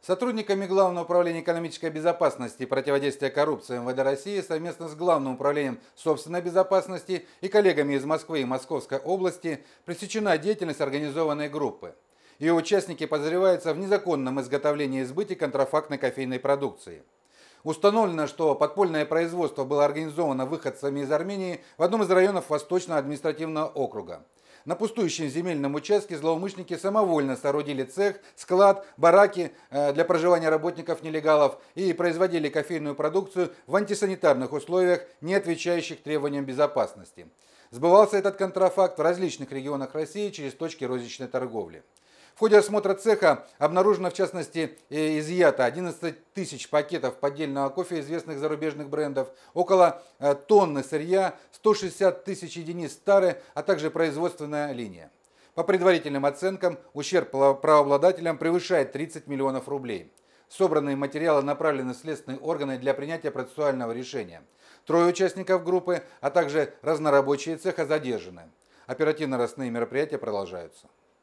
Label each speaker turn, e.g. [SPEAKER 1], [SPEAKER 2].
[SPEAKER 1] Сотрудниками Главного управления экономической безопасности и противодействия коррупции МВД России совместно с Главным управлением собственной безопасности и коллегами из Москвы и Московской области пресечена деятельность организованной группы. Ее участники подозреваются в незаконном изготовлении и сбыте контрафактной кофейной продукции. Установлено, что подпольное производство было организовано выходцами из Армении в одном из районов Восточного административного округа. На пустующем земельном участке злоумышленники самовольно соорудили цех, склад, бараки э, для проживания работников-нелегалов и производили кофейную продукцию в антисанитарных условиях, не отвечающих требованиям безопасности. Сбывался этот контрафакт в различных регионах России через точки розничной торговли. В ходе осмотра цеха обнаружено, в частности, э, изъято 11 тысяч пакетов поддельного кофе известных зарубежных брендов, около э, тонны сырья, 160 тысяч единиц тары, а также производственная линия. По предварительным оценкам, ущерб правообладателям превышает 30 миллионов рублей. Собранные материалы направлены в следственные органы для принятия процессуального решения. Трое участников группы, а также разнорабочие цеха задержаны. Оперативно-ростные мероприятия продолжаются.